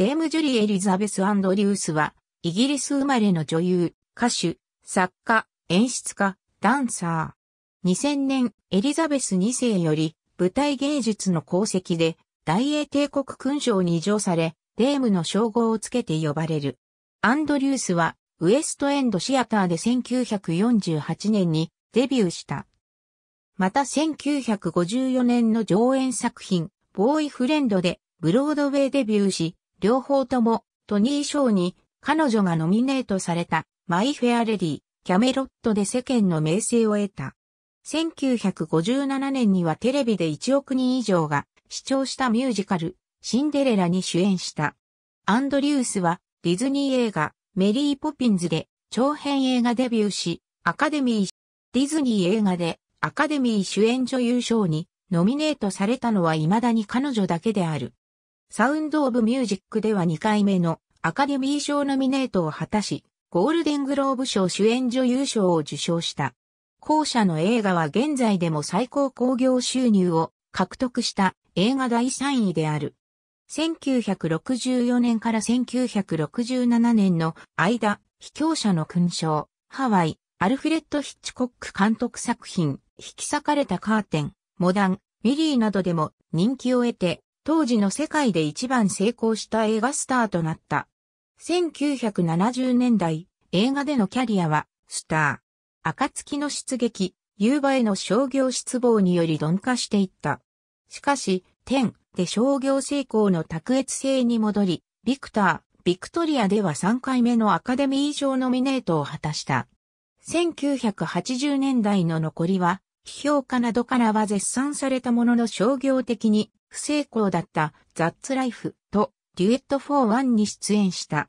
デーム・ジュリー・エリザベス・アンドリュースは、イギリス生まれの女優、歌手、作家、演出家、ダンサー。2000年、エリザベス2世より、舞台芸術の功績で、大英帝国勲章に上され、デームの称号をつけて呼ばれる。アンドリュースは、ウエストエンドシアターで1948年にデビューした。また1954年の上演作品、ボーイフレンドでブロードウェイデビューし、両方ともトニー賞に彼女がノミネートされたマイ・フェア・レディ、キャメロットで世間の名声を得た。1957年にはテレビで1億人以上が視聴したミュージカル、シンデレラに主演した。アンドリュースはディズニー映画、メリー・ポピンズで長編映画デビューし、アカデミー、ディズニー映画でアカデミー主演女優賞にノミネートされたのは未だに彼女だけである。サウンド・オブ・ミュージックでは2回目のアカデミー賞ノミネートを果たし、ゴールデングローブ賞主演女優賞を受賞した。後者の映画は現在でも最高興行収入を獲得した映画第3位である。1964年から1967年の間、被教者の勲章、ハワイ、アルフレッド・ヒッチコック監督作品、引き裂かれたカーテン、モダン、ミリーなどでも人気を得て、当時の世界で一番成功した映画スターとなった。1970年代、映画でのキャリアは、スター。暁の出撃、夕場への商業失望により鈍化していった。しかし、天で商業成功の卓越性に戻り、ビクター、ビクトリアでは3回目のアカデミー賞ノミネートを果たした。1980年代の残りは、評価などからは絶賛されたものの商業的に不成功だったザッツライフとデュエットフォーワンに出演した。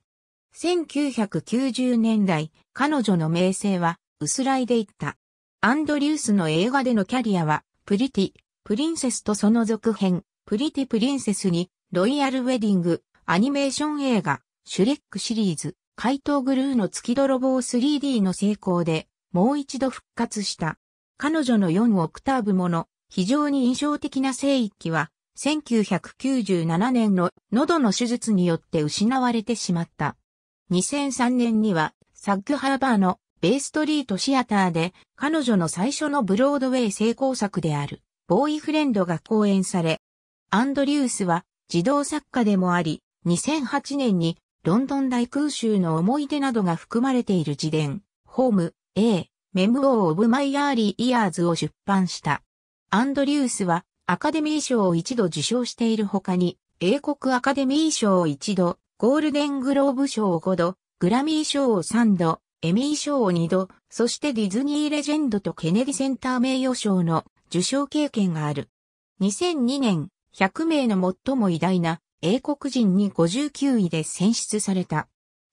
1990年代、彼女の名声は薄らいでいった。アンドリュースの映画でのキャリアは、プリティ、プリンセスとその続編、プリティプリンセスに、ロイヤルウェディング、アニメーション映画、シュレックシリーズ、怪盗グルーの月泥棒 3D の成功で、もう一度復活した。彼女の4オクターブもの、非常に印象的な聖域は、1997年の喉の手術によって失われてしまった。2003年には、サッグハーバーのベイストリートシアターで、彼女の最初のブロードウェイ成功作である、ボーイフレンドが公演され、アンドリュースは児童作家でもあり、2008年にロンドン大空襲の思い出などが含まれている自伝、ホーム、A、メムオー・オブ・マイ・アーリー・イヤーズを出版した。アンドリュースはアカデミー賞を一度受賞している他に、英国アカデミー賞を一度、ゴールデングローブ賞を5度、グラミー賞を3度、エミー賞を2度、そしてディズニーレジェンドとケネディセンター名誉賞の受賞経験がある。2002年、100名の最も偉大な英国人に59位で選出された。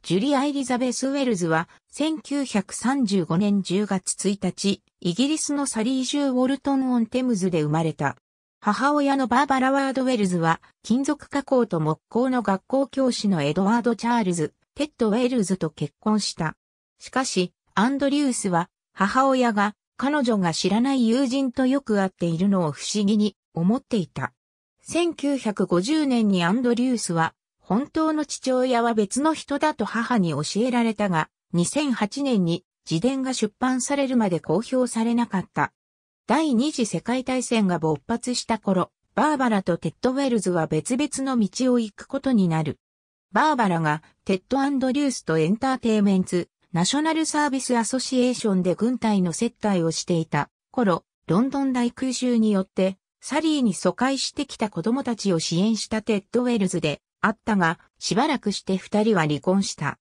ジュリア・エリザベス・ウェルズは、1935年10月1日、イギリスのサリー州ウォルトン・オン・テムズで生まれた。母親のバーバラ・ワード・ウェルズは、金属加工と木工の学校教師のエドワード・チャールズ、テッド・ウェルズと結婚した。しかし、アンドリュースは、母親が、彼女が知らない友人とよく会っているのを不思議に思っていた。1950年にアンドリュースは、本当の父親は別の人だと母に教えられたが、2008年に自伝が出版されるまで公表されなかった。第二次世界大戦が勃発した頃、バーバラとテッド・ウェルズは別々の道を行くことになる。バーバラがテッド・アンドリュースとエンターテイメンツ、ナショナルサービスアソシエーションで軍隊の接待をしていた頃、ロンドン大空襲によって、サリーに疎開してきた子供たちを支援したテッド・ウェルズで、あったが、しばらくして二人は離婚した。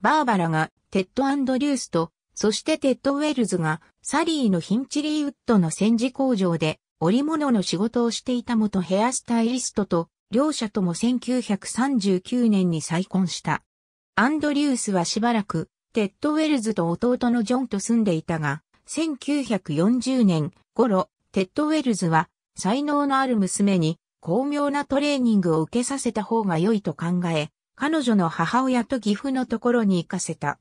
バーバラがテッド・アンドリュースと、そしてテッド・ウェルズがサリーのヒンチリーウッドの戦時工場で織物の仕事をしていた元ヘアスタイリストと、両者とも1939年に再婚した。アンドリュースはしばらく、テッド・ウェルズと弟のジョンと住んでいたが、1940年頃、テッド・ウェルズは才能のある娘に巧妙なトレーニングを受けさせた方が良いと考え、彼女の母親と義父のところに行かせた。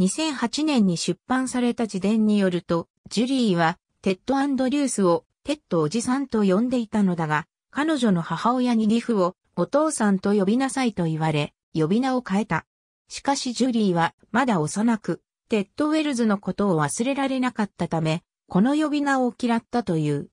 2008年に出版された自伝によると、ジュリーはテッド・アンドリュースをテッドおじさんと呼んでいたのだが、彼女の母親に義父をお父さんと呼びなさいと言われ、呼び名を変えた。しかしジュリーはまだ幼く、テッド・ウェルズのことを忘れられなかったため、この呼び名を嫌ったという。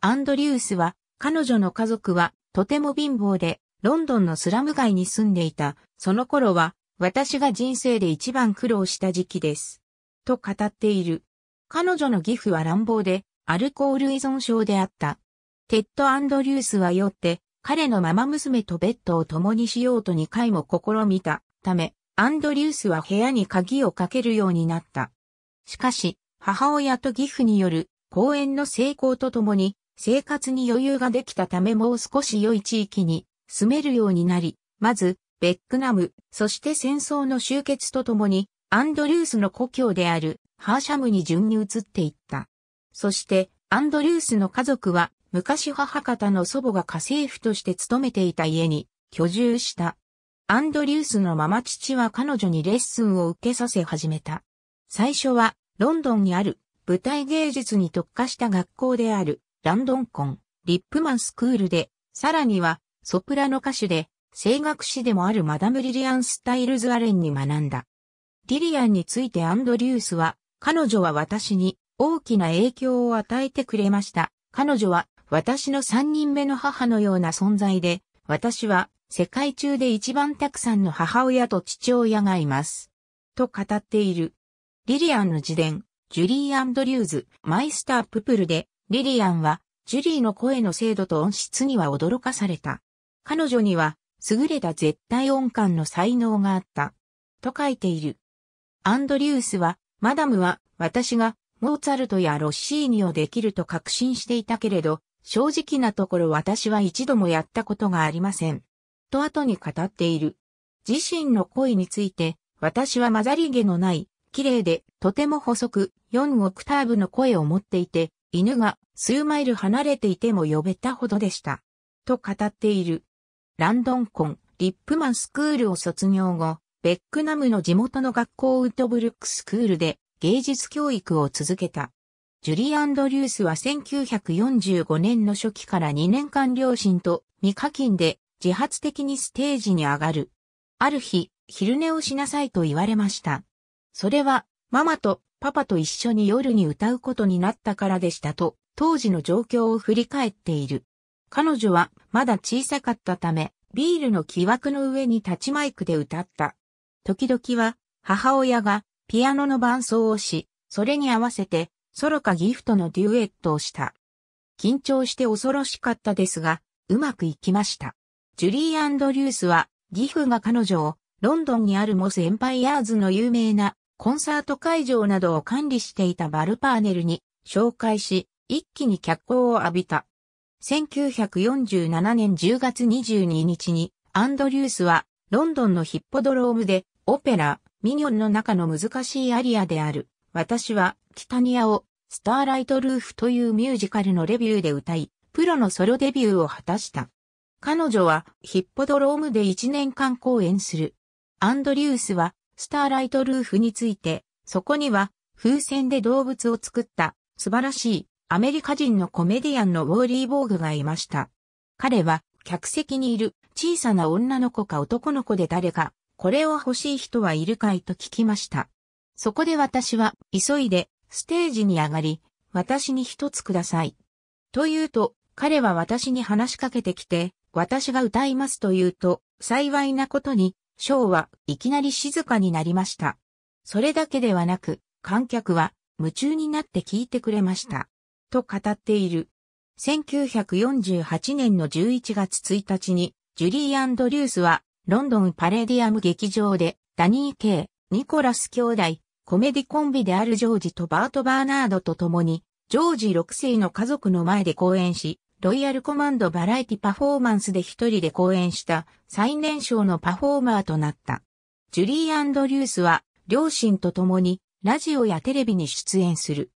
アンドリュースは彼女の家族はとても貧乏で、ロンドンのスラム街に住んでいた。その頃は、私が人生で一番苦労した時期です。と語っている。彼女の義父は乱暴で、アルコール依存症であった。テッド・アンドリュースは酔って、彼のママ娘とベッドを共にしようと2回も試みたため、アンドリュースは部屋に鍵をかけるようになった。しかし、母親と義父による公演の成功とともに、生活に余裕ができたためもう少し良い地域に住めるようになり、まず、ベックナム、そして戦争の終結とともに、アンドリュースの故郷であるハーシャムに順に移っていった。そして、アンドリュースの家族は、昔母方の祖母が家政婦として勤めていた家に居住した。アンドリュースのママ父は彼女にレッスンを受けさせ始めた。最初はロンドンにある舞台芸術に特化した学校であるランドンコン、リップマンスクールで、さらには、ソプラノ歌手で、声楽師でもあるマダム・リリアン・スタイルズ・アレンに学んだ。リリアンについてアンドリュースは、彼女は私に大きな影響を与えてくれました。彼女は私の三人目の母のような存在で、私は世界中で一番たくさんの母親と父親がいます。と語っている。リリアンの自伝、ジュリー・アンドリューズ、マイスター・ププルで、リリアンは、ジュリーの声の精度と音質には驚かされた。彼女には、優れた絶対音感の才能があった。と書いている。アンドリュースは、マダムは、私が、モーツァルトやロッシーニをできると確信していたけれど、正直なところ私は一度もやったことがありません。と後に語っている。自身の声について、私は混ざり毛のない、綺麗で、とても細く、4オクターブの声を持っていて、犬が数マイル離れていても呼べたほどでした。と語っている。ランドンコン、リップマンスクールを卒業後、ベックナムの地元の学校ウッドブルックスクールで芸術教育を続けた。ジュリー・アンドリュースは1945年の初期から2年間両親と未課金で自発的にステージに上がる。ある日、昼寝をしなさいと言われました。それは、ママとパパと一緒に夜に歌うことになったからでしたと、当時の状況を振り返っている。彼女はまだ小さかったため、ビールの木枠の上に立ちマイクで歌った。時々は母親がピアノの伴奏をし、それに合わせてソロかギフトのデュエットをした。緊張して恐ろしかったですが、うまくいきました。ジュリー・アンドリュースは、ギフが彼女をロンドンにあるモス・エンパイアーズの有名なコンサート会場などを管理していたバルパーネルに紹介し、一気に脚光を浴びた。1947年10月22日に、アンドリュースは、ロンドンのヒッポドロームで、オペラ、ミニョンの中の難しいアリアである、私は、キタニアを、スターライトルーフというミュージカルのレビューで歌い、プロのソロデビューを果たした。彼女は、ヒッポドロームで1年間公演する。アンドリュースは、スターライトルーフについて、そこには、風船で動物を作った素晴らしいアメリカ人のコメディアンのウォーリー・ボーグがいました。彼は客席にいる小さな女の子か男の子で誰か、これを欲しい人はいるかいと聞きました。そこで私は急いでステージに上がり、私に一つください。と言うと、彼は私に話しかけてきて、私が歌いますと言うと、幸いなことにショーはいきなり静かになりました。それだけではなく、観客は夢中になって聞いてくれました。と語っている。1948年の11月1日に、ジュリー・アンドリュースは、ロンドンパレディアム劇場で、ダニー・ケイ、ニコラス兄弟、コメディコンビであるジョージとバート・バーナードと共に、ジョージ6世の家族の前で講演し、ロイヤルコマンドバラエティパフォーマンスで一人で公演した最年少のパフォーマーとなった。ジュリー・アンドリュースは両親と共にラジオやテレビに出演する。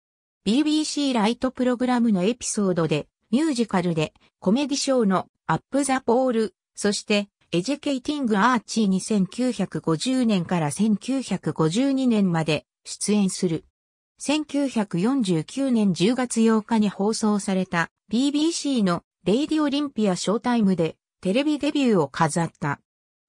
BBC ライトプログラムのエピソードでミュージカルでコメディショーのアップザポール、そしてエジェケイティングアーチーに1950年から1952年まで出演する。1949年10月8日に放送された BBC のレイディオリンピアショータイムでテレビデビューを飾った。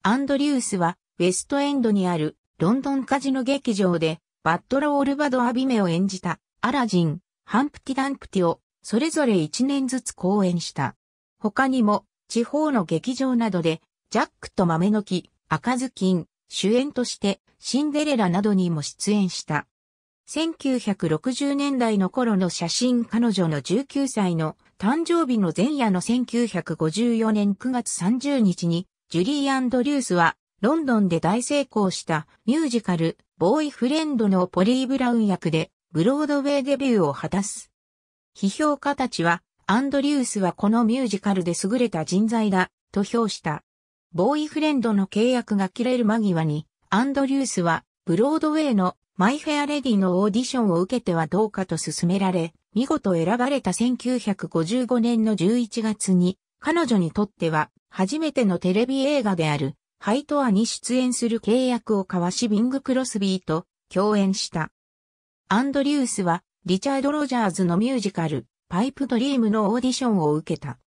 アンドリュースはウェストエンドにあるロンドンカジノ劇場でバットラ・ールバド・アビメを演じたアラジン、ハンプティ・ダンプティをそれぞれ1年ずつ公演した。他にも地方の劇場などでジャックと豆の木、赤ずきん、主演としてシンデレラなどにも出演した。1960年代の頃の写真彼女の19歳の誕生日の前夜の1954年9月30日にジュリー・アンドリュースはロンドンで大成功したミュージカルボーイフレンドのポリー・ブラウン役でブロードウェイデビューを果たす。批評家たちはアンドリュースはこのミュージカルで優れた人材だと評した。ボーイフレンドの契約が切れる間際にアンドリュースはブロードウェイのマイ・フェア・レディのオーディションを受けてはどうかと勧められ、見事選ばれた1955年の11月に、彼女にとっては、初めてのテレビ映画である、ハイトアに出演する契約を交わしビング・クロスビーと共演した。アンドリュースは、リチャード・ロジャーズのミュージカル、パイプ・ドリームのオーディションを受けた。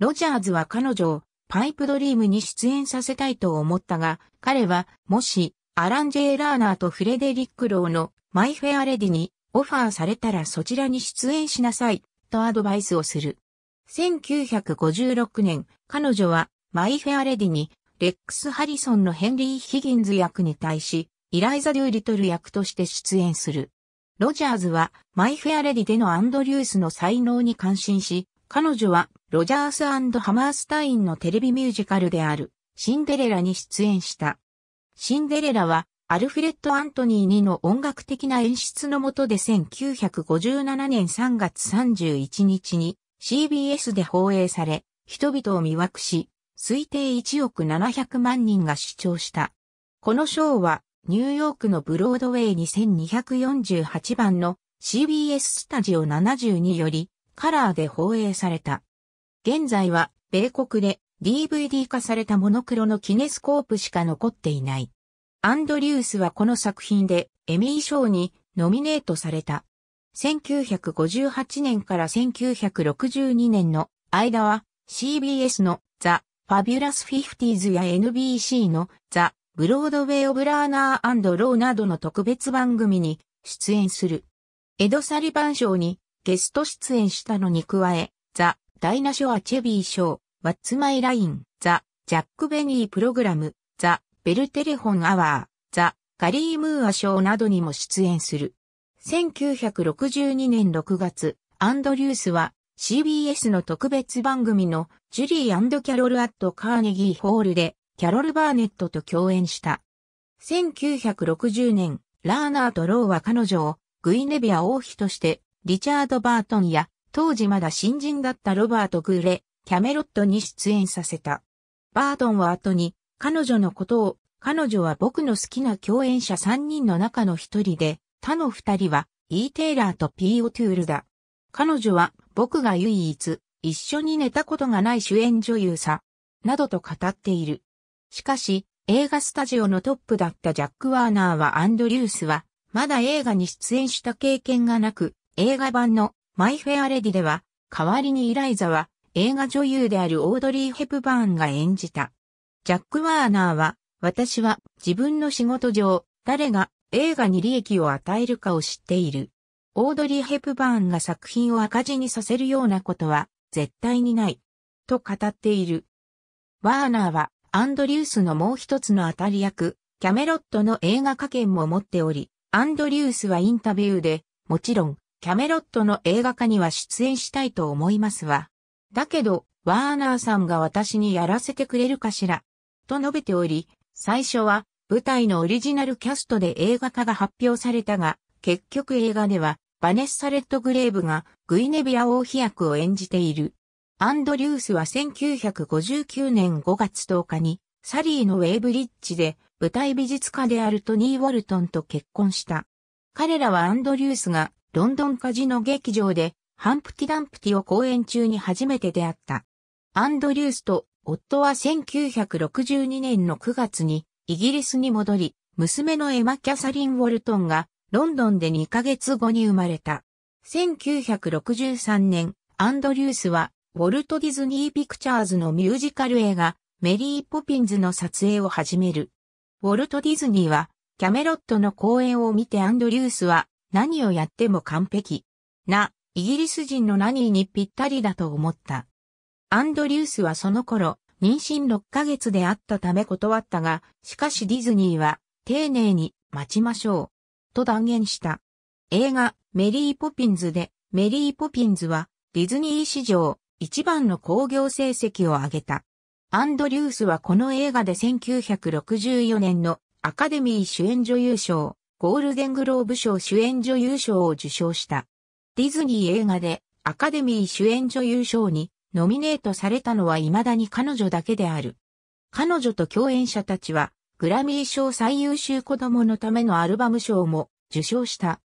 ロジャーズは彼女を、パイプ・ドリームに出演させたいと思ったが、彼は、もし、アラン・ジェイ・ラーナーとフレデリック・ローのマイ・フェア・レディにオファーされたらそちらに出演しなさいとアドバイスをする。1956年、彼女はマイ・フェア・レディにレックス・ハリソンのヘンリー・ヒギンズ役に対し、イライザ・デューリトル役として出演する。ロジャーズはマイ・フェア・レディでのアンドリュースの才能に感心し、彼女はロジャースハマースタインのテレビミュージカルであるシンデレラに出演した。シンデレラは、アルフレッド・アントニーにの音楽的な演出のもとで1957年3月31日に CBS で放映され、人々を魅惑し、推定1億700万人が視聴した。このショーは、ニューヨークのブロードウェイ2248番の CBS スタジオ72より、カラーで放映された。現在は、米国で DVD 化されたモノクロのキネスコープしか残っていない。アンドリュースはこの作品でエミー賞にノミネートされた。1958年から1962年の間は CBS のザ・ファビュラス・フィフティーズや NBC のザ・ブロードウェイ・オブ・ラーナーローなどの特別番組に出演する。エド・サリバン賞にゲスト出演したのに加え、ザ・ダイナ・ショア・チェビー賞、ワッツマイライン、ザ、ジャックベニープログラム、ザ、ベルテレフォンアワー、ザ、ガリームーアショーなどにも出演する。1962年6月、アンドリュースは CBS の特別番組のジュリーキャロル・アット・カーネギー・ホールでキャロル・バーネットと共演した。1960年、ラーナーとローは彼女をグイネビア王妃としてリチャード・バートンや当時まだ新人だったロバート・グーレ、キャメロットに出演させた。バートンは後に、彼女のことを、彼女は僕の好きな共演者3人の中の1人で、他の2人は、E・ テイラーと P・ オ・トゥールだ。彼女は、僕が唯一、一緒に寝たことがない主演女優さ、などと語っている。しかし、映画スタジオのトップだったジャック・ワーナーはアンドリュースは、まだ映画に出演した経験がなく、映画版のマイ・フェア・レディでは、代わりにイライザは、映画女優であるオードリー・ヘプバーンが演じた。ジャック・ワーナーは、私は自分の仕事上、誰が映画に利益を与えるかを知っている。オードリー・ヘプバーンが作品を赤字にさせるようなことは絶対にない。と語っている。ワーナーはアンドリュースのもう一つの当たり役、キャメロットの映画家権も持っており、アンドリュースはインタビューで、もちろん、キャメロットの映画化には出演したいと思いますわ。だけど、ワーナーさんが私にやらせてくれるかしら。と述べており、最初は舞台のオリジナルキャストで映画化が発表されたが、結局映画ではバネッサ・レッドグレーブがグイネビア王妃役を演じている。アンドリュースは1959年5月10日にサリーのウェイブリッジで舞台美術家であるトニー・ウォルトンと結婚した。彼らはアンドリュースがロンドンカジノ劇場でハンプティ・ダンプティを公演中に初めて出会った。アンドリュースと夫は1962年の9月にイギリスに戻り、娘のエマ・キャサリン・ウォルトンがロンドンで2ヶ月後に生まれた。1963年、アンドリュースはウォルト・ディズニー・ピクチャーズのミュージカル映画メリー・ポピンズの撮影を始める。ウォルト・ディズニーはキャメロットの公演を見てアンドリュースは何をやっても完璧なイギリス人のナニーにぴったりだと思った。アンドリュースはその頃、妊娠6ヶ月であったため断ったが、しかしディズニーは、丁寧に待ちましょう、と断言した。映画、メリーポピンズで、メリーポピンズは、ディズニー史上、一番の興行成績を上げた。アンドリュースはこの映画で1964年のアカデミー主演女優賞、ゴールデングローブ賞主演女優賞を受賞した。ディズニー映画でアカデミー主演女優賞にノミネートされたのは未だに彼女だけである。彼女と共演者たちはグラミー賞最優秀子供のためのアルバム賞も受賞した。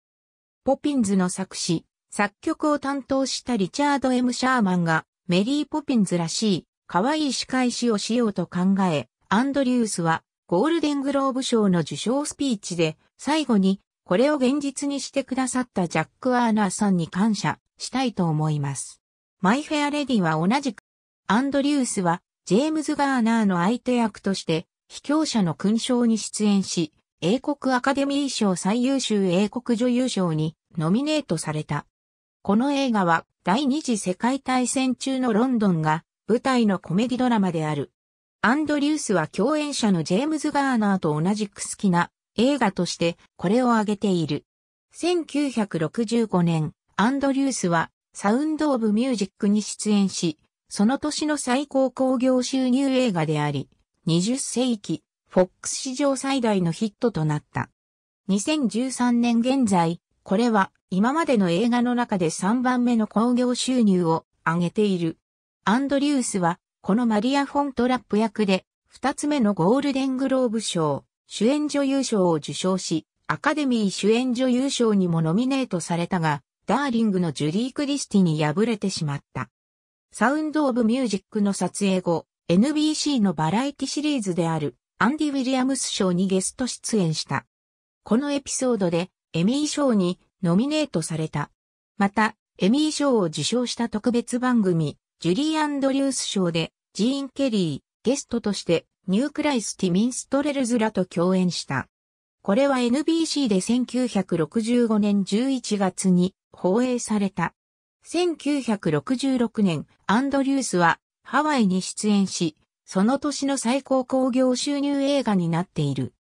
ポピンズの作詞、作曲を担当したリチャード・ M・ シャーマンがメリー・ポピンズらしい可愛い仕返しをしようと考え、アンドリュースはゴールデングローブ賞の受賞スピーチで最後にこれを現実にしてくださったジャック・アーナーさんに感謝したいと思います。マイ・フェア・レディは同じく、アンドリュースはジェームズ・ガーナーの相手役として、卑怯者の勲章に出演し、英国アカデミー賞最優秀英国女優賞にノミネートされた。この映画は第二次世界大戦中のロンドンが舞台のコメディドラマである。アンドリュースは共演者のジェームズ・ガーナーと同じく好きな映画としてこれを挙げている。1965年、アンドリュースはサウンド・オブ・ミュージックに出演し、その年の最高興行収入映画であり、20世紀、フォックス史上最大のヒットとなった。2013年現在、これは今までの映画の中で3番目の興行収入を上げている。アンドリュースは、このマリア・フォントラップ役で、2つ目のゴールデングローブ賞、主演女優賞を受賞し、アカデミー主演女優賞にもノミネートされたが、ダーリングのジュリー・クリスティに敗れてしまった。サウンド・オブ・ミュージックの撮影後、NBC のバラエティシリーズであるアンディ・ウィリアムス賞にゲスト出演した。このエピソードでエミー賞にノミネートされた。また、エミー賞を受賞した特別番組、ジュリー・アンドリュース賞でジーン・ケリー、ゲストとしてニュークライス・ティ・ミンストレルズらと共演した。これは NBC で1965年11月に放映された。1966年、アンドリュースはハワイに出演し、その年の最高興行収入映画になっている。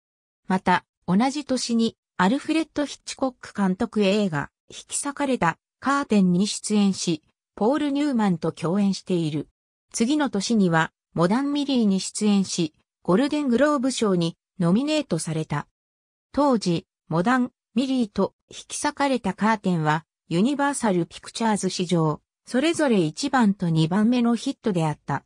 また、同じ年にアルフレッド・ヒッチコック監督映画、引き裂かれたカーテンに出演し、ポール・ニューマンと共演している。次の年には、モダンミリーに出演し、ゴルデングローブ賞にノミネートされた。当時、モダン、ミリーと引き裂かれたカーテンは、ユニバーサル・ピクチャーズ史上、それぞれ1番と2番目のヒットであった。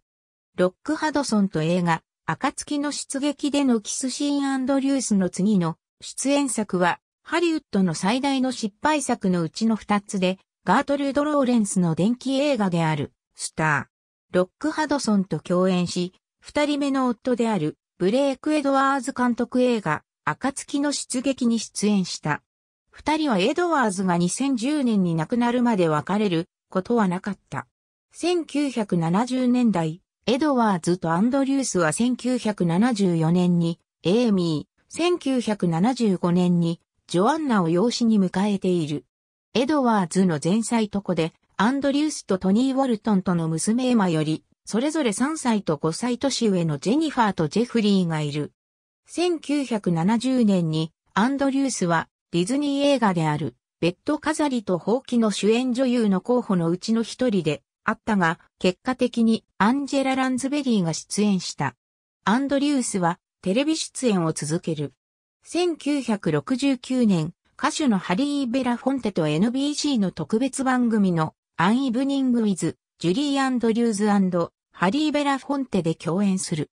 ロック・ハドソンと映画、暁の出撃でのキスシーンリュースの次の出演作は、ハリウッドの最大の失敗作のうちの2つで、ガートルード・ローレンスの電気映画である、スター。ロック・ハドソンと共演し、二人目の夫であるブレイク・エドワーズ監督映画、暁の出撃に出演した。二人はエドワーズが2010年に亡くなるまで別れることはなかった。1970年代、エドワーズとアンドリュースは1974年にエイミー、1975年にジョアンナを養子に迎えている。エドワーズの前妻とこで、アンドリュースとトニー・ウォルトンとの娘エマより、それぞれ3歳と5歳年上のジェニファーとジェフリーがいる。1970年にアンドリュースはディズニー映画であるベッド飾りと放棄の主演女優の候補のうちの一人であったが、結果的にアンジェラ・ランズベリーが出演した。アンドリュースはテレビ出演を続ける。1969年、歌手のハリー・ベラ・フォンテと NBC の特別番組のアン・イブニング・ウィズ、ジュリー・アンドリューズハリー・ベラ・フォンテで共演する。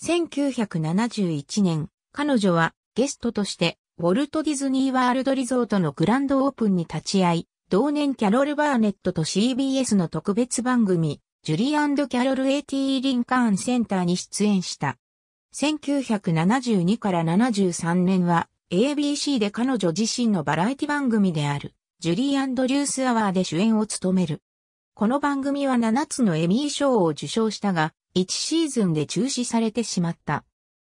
1971年、彼女はゲストとしてウォルト・ディズニー・ワールド・リゾートのグランドオープンに立ち会い、同年キャロル・バーネットと CBS の特別番組、ジュリーキャロル AT リンカーンセンターに出演した。1972から73年は ABC で彼女自身のバラエティ番組である。ジュリー・アンドリュース・アワーで主演を務める。この番組は7つのエミー賞を受賞したが、1シーズンで中止されてしまった。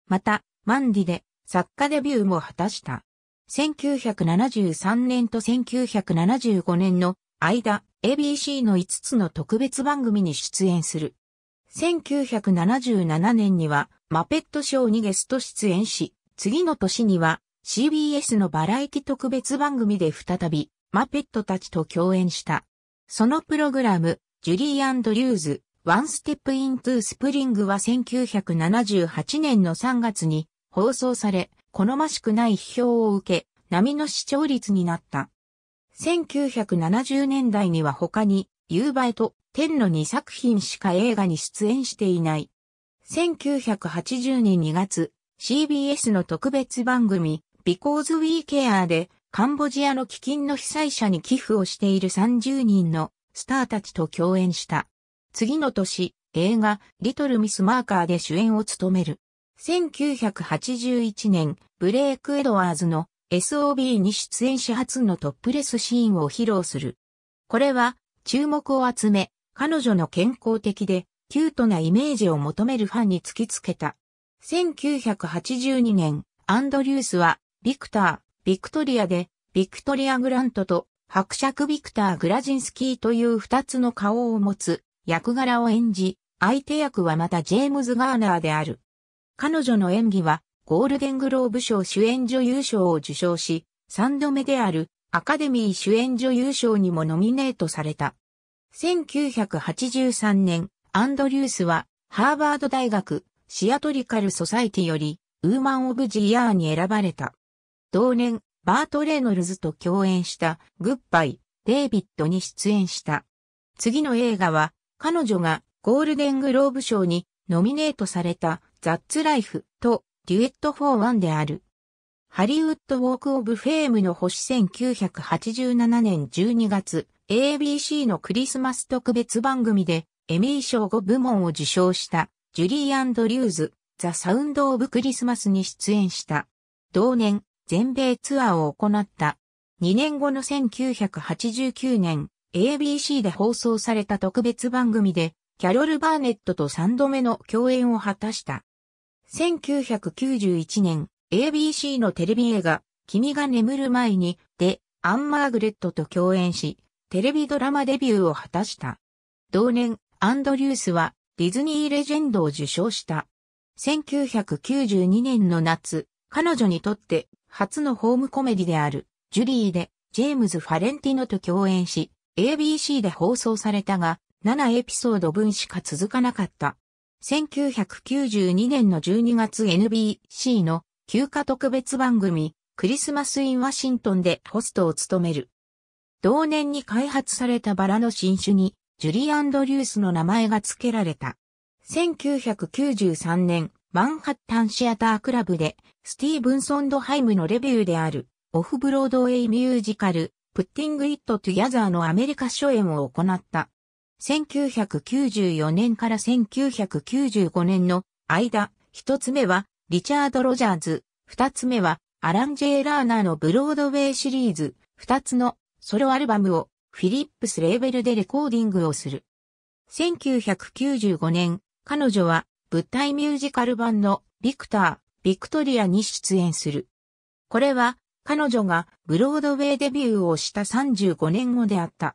また、マンディで作家デビューも果たした。1973年と1975年の間、ABC の5つの特別番組に出演する。1977年には、マペット賞にゲスト出演し、次の年には、CBS のバラエティ特別番組で再び、マペットたちと共演した。そのプログラム、ジュリー・アンドリューズ、ワンステップ・イントゥ・スプリングは1978年の3月に放送され、好ましくない批評を受け、波の視聴率になった。1970年代には他に、夕映と天の2作品しか映画に出演していない。1980年2月、CBS の特別番組、Because We Care で、カンボジアの飢饉の被災者に寄付をしている30人のスターたちと共演した。次の年、映画、リトル・ミス・マーカーで主演を務める。1981年、ブレイク・エドワーズの SOB に出演し初のトップレスシーンを披露する。これは、注目を集め、彼女の健康的で、キュートなイメージを求めるファンに突きつけた。1982年、アンドリュースは、ビクター、ビクトリアで、ビクトリア・グラントと、伯爵ビクター・グラジンスキーという二つの顔を持つ役柄を演じ、相手役はまたジェームズ・ガーナーである。彼女の演技は、ゴールデングローブ賞主演女優賞を受賞し、三度目であるアカデミー主演女優賞にもノミネートされた。1983年、アンドリュースは、ハーバード大学、シアトリカル・ソサイティより、ウーマン・オブ・ジ・イヤーに選ばれた。同年、バート・レーノルズと共演したグッバイ、デイビッドに出演した。次の映画は、彼女がゴールデングローブ賞にノミネートされたザッツ・ライフとデュエット・フォー・ワンである。ハリウッド・ウォーク・オブ・フェームの星1987年12月、ABC のクリスマス特別番組でエミー賞5部門を受賞したジュリー・アンドリューズ、ザ・サウンド・オブ・クリスマスに出演した。同年、全米ツアーを行った。2年後の1989年、ABC で放送された特別番組で、キャロル・バーネットと3度目の共演を果たした。1991年、ABC のテレビ映画、君が眠る前に、で、アン・マーグレットと共演し、テレビドラマデビューを果たした。同年、アンドリュースは、ディズニーレジェンドを受賞した。1992年の夏、彼女にとって初のホームコメディである、ジュリーで、ジェームズ・ファレンティノと共演し、ABC で放送されたが、7エピソード分しか続かなかった。1992年の12月 NBC の休暇特別番組、クリスマス・イン・ワシントンでホストを務める。同年に開発されたバラの新種に、ジュリー・アンドリュースの名前が付けられた。1993年、マンハッタンシアタークラブで、スティーブンソンドハイムのレビューである、オフブロードウェイミュージカル、プッティング・イット・トゥ・ギャザーのアメリカ初演を行った。1994年から1995年の間、一つ目は、リチャード・ロジャーズ、二つ目は、アラン・ジェイ・ラーナーのブロードウェイシリーズ、二つのソロアルバムを、フィリップスレーベルでレコーディングをする。1995年、彼女は、舞台ミュージカル版のビクター、ビクトリアに出演する。これは彼女がブロードウェイデビューをした35年後であった。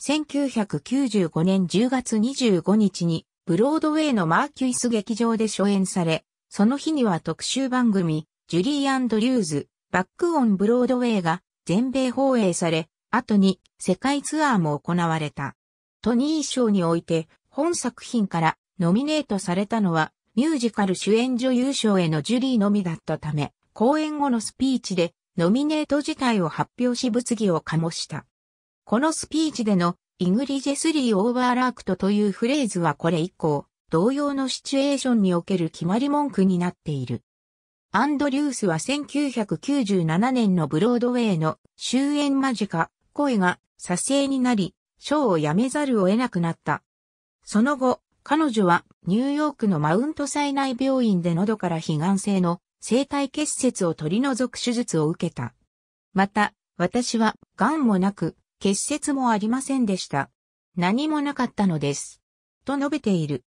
1995年10月25日にブロードウェイのマーキュイス劇場で初演され、その日には特集番組、ジュリー・アンドリューズ、バックオン・ブロードウェイが全米放映され、後に世界ツアーも行われた。トニー賞において本作品からノミネートされたのは、ミュージカル主演女優賞へのジュリーのみだったため、公演後のスピーチで、ノミネート自体を発表し物議を醸した。このスピーチでの、イグリジェスリーオーバーラークトというフレーズはこれ以降、同様のシチュエーションにおける決まり文句になっている。アンドリュースは1997年のブロードウェイの終演間近、声が撮影になり、ショーを辞めざるを得なくなった。その後、彼女はニューヨークのマウントサイナイ病院で喉から悲願性の生体結節を取り除く手術を受けた。また、私は、癌もなく、結節もありませんでした。何もなかったのです。と述べている。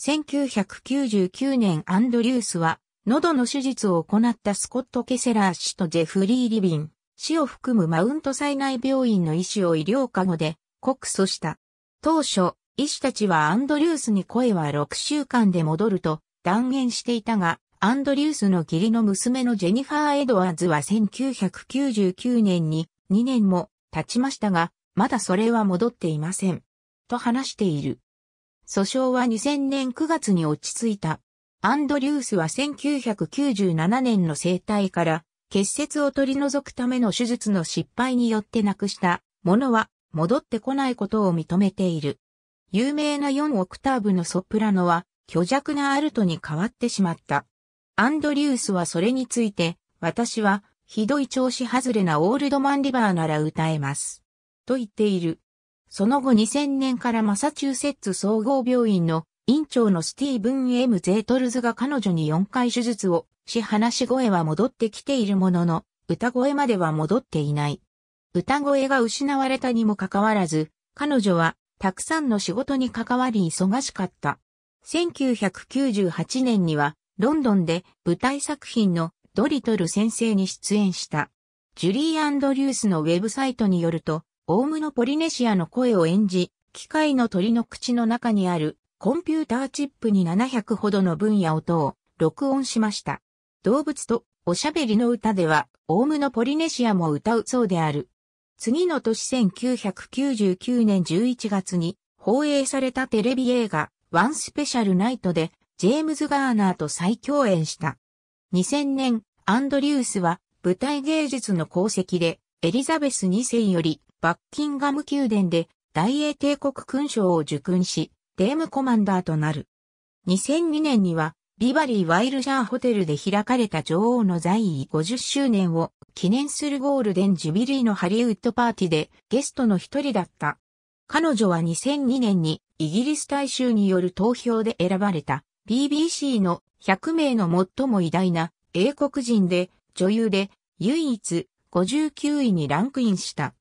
1999年アンドリュースは、喉の手術を行ったスコット・ケセラー氏とジェフリー・リビン、氏を含むマウント災害病院の医師を医療科ので告訴した。当初、医師たちはアンドリュースに声は6週間で戻ると断言していたが、アンドリュースの義理の娘のジェニファー・エドワーズは1999年に2年も経ちましたが、まだそれは戻っていません。と話している。訴訟は2000年9月に落ち着いた。アンドリュースは1997年の生体から結節を取り除くための手術の失敗によってなくしたものは戻ってこないことを認めている。有名な4オクターブのソプラノは虚弱なアルトに変わってしまった。アンドリュースはそれについて、私はひどい調子外れなオールドマンリバーなら歌えます。と言っている。その後2000年からマサチューセッツ総合病院の院長のスティーブン・ M・ ゼートルズが彼女に4回手術をし話し声は戻ってきているものの、歌声までは戻っていない。歌声が失われたにもかかわらず、彼女はたくさんの仕事に関わり忙しかった。1998年には、ロンドンで舞台作品のドリトル先生に出演した。ジュリー・アンドリュースのウェブサイトによると、オウムのポリネシアの声を演じ、機械の鳥の口の中にあるコンピューターチップに700ほどの分野音を録音しました。動物とおしゃべりの歌では、オウムのポリネシアも歌うそうである。次の年1999年11月に放映されたテレビ映画ワンスペシャルナイトでジェームズ・ガーナーと再共演した。2000年、アンドリュースは舞台芸術の功績でエリザベス2世よりバッキンガム宮殿で大英帝国勲章を受勲し、デームコマンダーとなる。2002年にはビバリー・ワイルシャーホテルで開かれた女王の在位50周年を記念するゴールデン・ジュビリーのハリウッドパーティでゲストの一人だった。彼女は2002年にイギリス大衆による投票で選ばれた BBC の100名の最も偉大な英国人で女優で唯一59位にランクインした。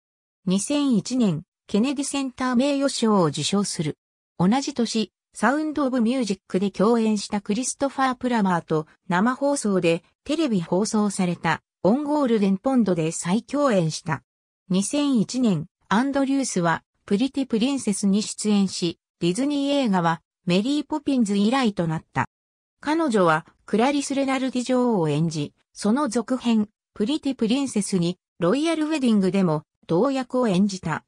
2001年ケネディセンター名誉賞を受賞する。同じ年、サウンド・オブ・ミュージックで共演したクリストファー・プラマーと生放送でテレビ放送されたオンゴールデン・ポンドで再共演した。2001年、アンドリュースはプリティ・プリンセスに出演し、ディズニー映画はメリー・ポピンズ以来となった。彼女はクラリス・レナルディ女王を演じ、その続編、プリティ・プリンセスにロイヤル・ウェディングでも同役を演じた。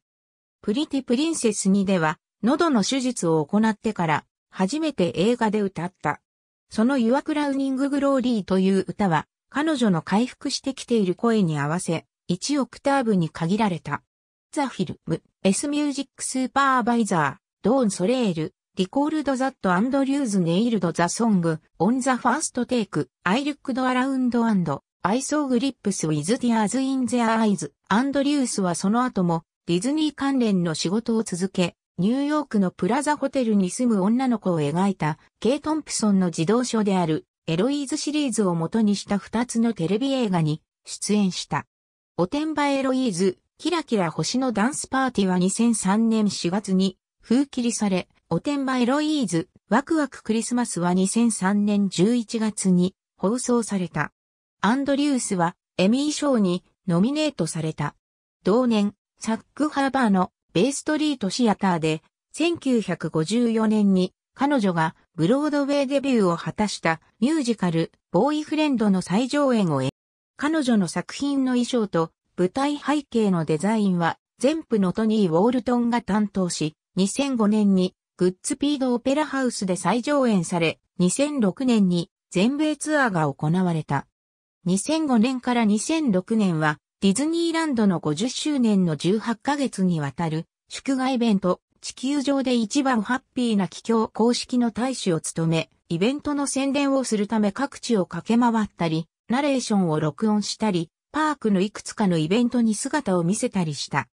プリティ・プリンセスにでは喉の手術を行ってから初めて映画で歌った。その Your c r o w n i ー g g という歌は彼女の回復してきている声に合わせ1オクターブに限られた。ザフィルム、S ミュージックスーパーバイザー、ドーンソレール、リコールドザットアンドリューズネイルドザソング、オンザファーストテイク、アイルックドアラウンドアンド、アイソーグリップスウィズディアーズインゼアアイズ、アンドリュースはその後もディズニー関連の仕事を続け、ニューヨークのプラザホテルに住む女の子を描いた、ケイ・トンプソンの児童書である、エロイーズシリーズを元にした2つのテレビ映画に出演した。おてんばエロイーズ、キラキラ星のダンスパーティーは2003年4月に風切りされ、おてんばエロイーズ、ワクワククリスマスは2003年11月に放送された。アンドリュースはエミー賞にノミネートされた。同年、サック・ハーバーのベイストリートシアターで、1954年に彼女がブロードウェイデビューを果たしたミュージカル、ボーイフレンドの再上演を演彼女の作品の衣装と舞台背景のデザインは全部のトニー・ウォールトンが担当し、2005年にグッズピードオペラハウスで再上演され、2006年に全米ツアーが行われた。2005年から2006年はディズニーランドの50周年の18ヶ月にわたる祝賀イベント、地球上で一番ハッピーな帰郷公式の大使を務め、イベントの宣伝をするため各地を駆け回ったり、ナレーションを録音したり、パークのいくつかのイベントに姿を見せたりした。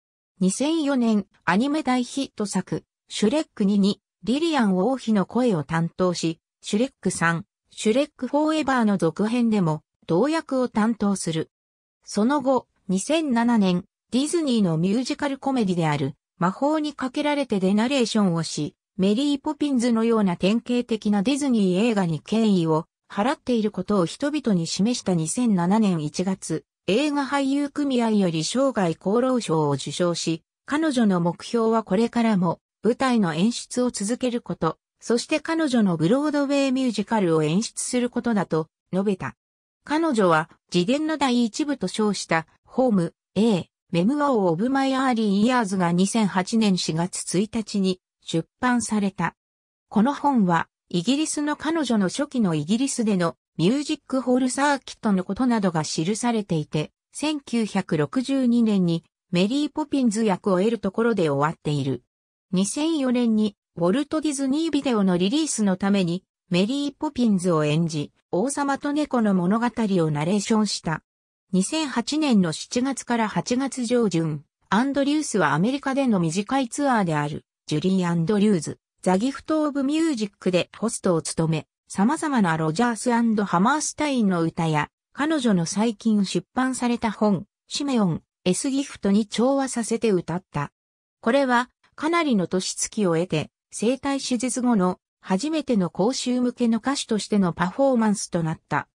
2004年、アニメ大ヒット作、シュレック2に、リリアン王妃の声を担当し、シュレック3、シュレックフォーエバーの続編でも、同役を担当する。その後、2007年、ディズニーのミュージカルコメディである、魔法にかけられてでナレーションをし、メリー・ポピンズのような典型的なディズニー映画に敬意を払っていることを人々に示した2007年1月、映画俳優組合より生涯功労賞を受賞し、彼女の目標はこれからも舞台の演出を続けること、そして彼女のブロードウェイミュージカルを演出することだと述べた。彼女は自伝の第一部と称したホーム A メムワー・オブ・マイ・アーリー・イヤーズが2008年4月1日に出版された。この本はイギリスの彼女の初期のイギリスでのミュージックホールサーキットのことなどが記されていて、1962年にメリー・ポピンズ役を得るところで終わっている。2004年にウォルト・ディズニービデオのリリースのためにメリー・ポピンズを演じ、王様と猫の物語をナレーションした。2008年の7月から8月上旬、アンドリュースはアメリカでの短いツアーである、ジュリー・アンドリューズ、ザ・ギフト・オブ・ミュージックでホストを務め、様々なロジャースハマースタインの歌や、彼女の最近出版された本、シメオン、エスギフトに調和させて歌った。これは、かなりの年月を得て、生体手術後の初めての公衆向けの歌手としてのパフォーマンスとなった。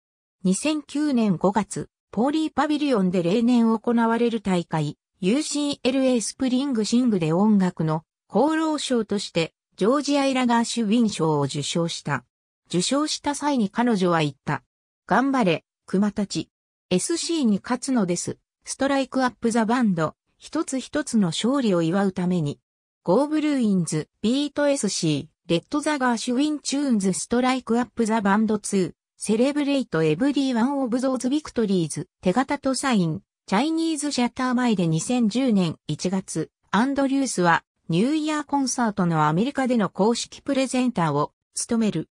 2009年5月、ポーリーパビリオンで例年行われる大会、UCLA スプリングシングで音楽の功労賞としてジョージ・アイラガーシュ・ウィン賞を受賞した。受賞した際に彼女は言った。頑張れ、熊たち。SC に勝つのです。ストライクアップザバンド、一つ一つの勝利を祝うために。ゴーブルーインズ、ビート SC、レッドザガーシュウィンチューンズストライクアップザバンド2、セレブレイトエブリーワンオブゾーズビクトリーズ、手形とサイン、チャイニーズシャッター前で2010年1月、アンドリュースはニューイヤーコンサートのアメリカでの公式プレゼンターを務める。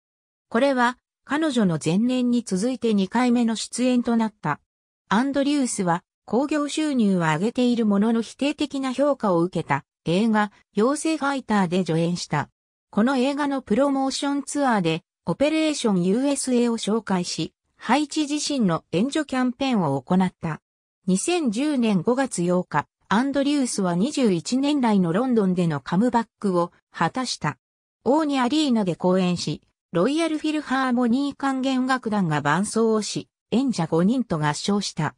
これは彼女の前年に続いて2回目の出演となった。アンドリュースは興行収入は上げているものの否定的な評価を受けた映画、妖精ファイターで助演した。この映画のプロモーションツアーでオペレーション USA を紹介し、ハイチ自身の援助キャンペーンを行った。2010年5月8日、アンドリュースは21年来のロンドンでのカムバックを果たした。オーニアリーナで公演し、ロイヤルフィルハーモニー管弦楽団が伴奏をし、演者5人と合唱した。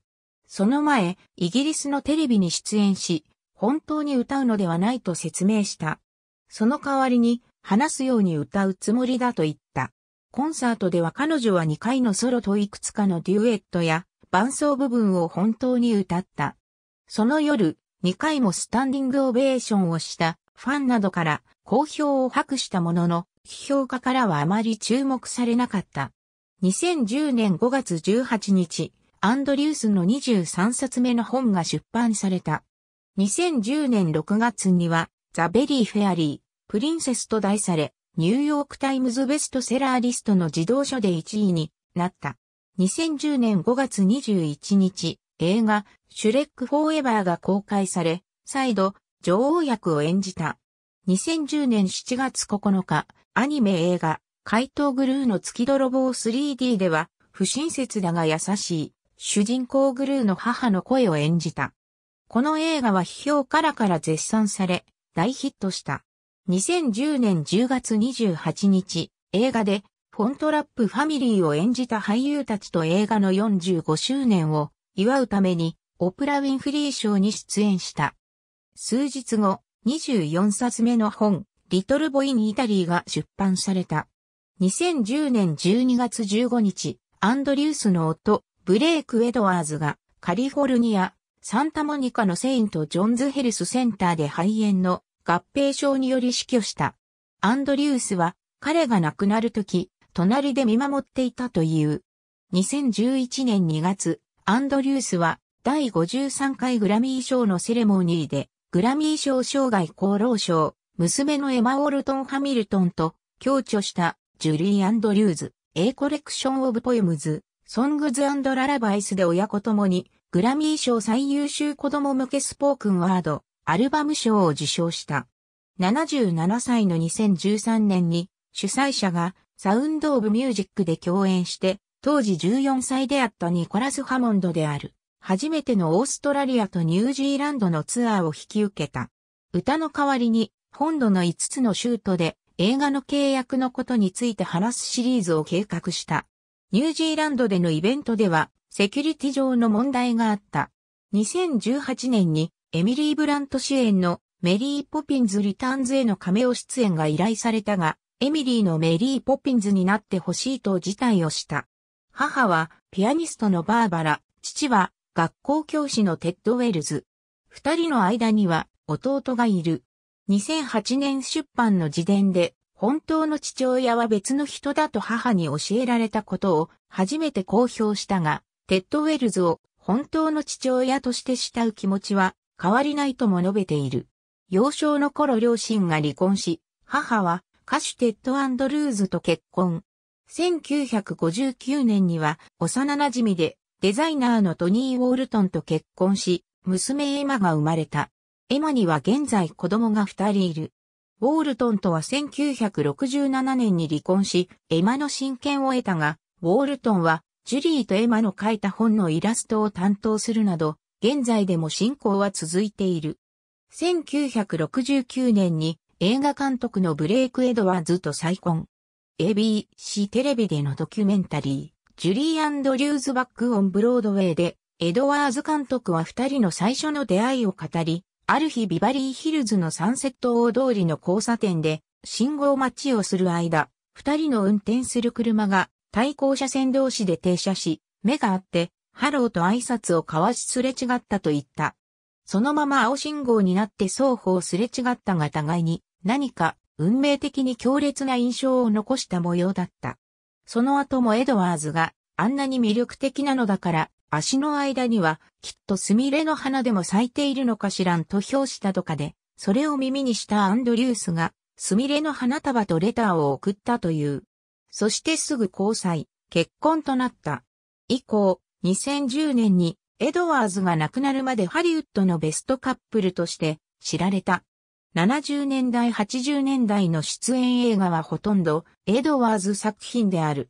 その前、イギリスのテレビに出演し、本当に歌うのではないと説明した。その代わりに、話すように歌うつもりだと言った。コンサートでは彼女は2回のソロといくつかのデュエットや伴奏部分を本当に歌った。その夜、2回もスタンディングオベーションをしたファンなどから好評を博したものの、批評家からはあまり注目されなかった。2010年5月18日、アンドリュースの23冊目の本が出版された。2010年6月には、ザ・ベリー・フェアリー、プリンセスと題され、ニューヨークタイムズベストセラーリストの自動書で1位になった。2010年5月21日、映画、シュレック・フォーエバーが公開され、再度、女王役を演じた。2010年7月9日、アニメ映画、怪盗グルーの月泥棒 3D では、不親切だが優しい、主人公グルーの母の声を演じた。この映画は批評からから絶賛され、大ヒットした。2010年10月28日、映画で、フォントラップファミリーを演じた俳優たちと映画の45周年を祝うために、オプラ・ウィンフリー賞に出演した。数日後、24冊目の本、リトルボイン・イタリーが出版された。2010年12月15日、アンドリュースの夫、ブレイク・エドワーズがカリフォルニア、サンタモニカのセイント・ジョンズ・ヘルスセンターで肺炎の合併症により死去した。アンドリュースは彼が亡くなるとき、隣で見守っていたという。2011年2月、アンドリュースは第53回グラミー賞のセレモニーで、グラミー賞生涯功労賞、娘のエマ・ウォルトン・ハミルトンと共著したジュリー・アンドリューズ、A コレクション・オブ・ポエムズ、ソングズ・アンド・ララバイスで親子ともにグラミー賞最優秀子供向けスポークンワード、アルバム賞を受賞した。77歳の2013年に主催者がサウンド・オブ・ミュージックで共演して、当時14歳であったニコラス・ハモンドである。初めてのオーストラリアとニュージーランドのツアーを引き受けた。歌の代わりに、本土の5つの州都で映画の契約のことについて話すシリーズを計画した。ニュージーランドでのイベントでは、セキュリティ上の問題があった。2018年にエミリー・ブラント主演のメリー・ポピンズ・リターンズへの亀を出演が依頼されたが、エミリーのメリー・ポピンズになってほしいと辞退をした。母はピアニストのバーバラ、父は学校教師のテッド・ウェルズ。二人の間には弟がいる。2008年出版の自伝で、本当の父親は別の人だと母に教えられたことを初めて公表したが、テッド・ウェルズを本当の父親として慕う気持ちは変わりないとも述べている。幼少の頃両親が離婚し、母は歌手テッド・アンドルーズと結婚。1959年には幼馴染でデザイナーのトニー・ウォールトンと結婚し、娘エマが生まれた。エマには現在子供が二人いる。ウォールトンとは1967年に離婚し、エマの親権を得たが、ウォールトンはジュリーとエマの書いた本のイラストを担当するなど、現在でも進行は続いている。1969年に映画監督のブレイク・エドワーズと再婚。ABC テレビでのドキュメンタリー、ジュリー・アンドリューズ・バック・オン・ブロードウェイで、エドワーズ監督は二人の最初の出会いを語り、ある日ビバリーヒルズのサンセット大通りの交差点で、信号待ちをする間、二人の運転する車が対向車線同士で停車し、目が合ってハローと挨拶を交わしすれ違ったと言った。そのまま青信号になって双方すれ違ったが互いに何か運命的に強烈な印象を残した模様だった。その後もエドワーズがあんなに魅力的なのだから足の間にはきっとスミレの花でも咲いているのかしらんと評したとかで、それを耳にしたアンドリュースがスミレの花束とレターを送ったという。そしてすぐ交際、結婚となった。以降、2010年にエドワーズが亡くなるまでハリウッドのベストカップルとして知られた。70年代80年代の出演映画はほとんどエドワーズ作品である。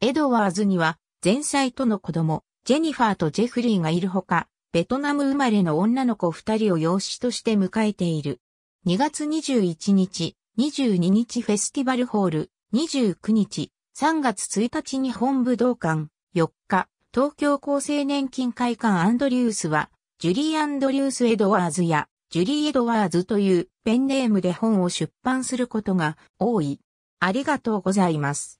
エドワーズには前妻との子供、ジェニファーとジェフリーがいるほか、ベトナム生まれの女の子二人を養子として迎えている。2月21日、22日フェスティバルホール、29日、3月1日に本武道館、4日、東京厚生年金会館アンドリュースは、ジュリー・アンドリュース・エドワーズや、ジュリー・エドワーズというペンネームで本を出版することが多い。ありがとうございます。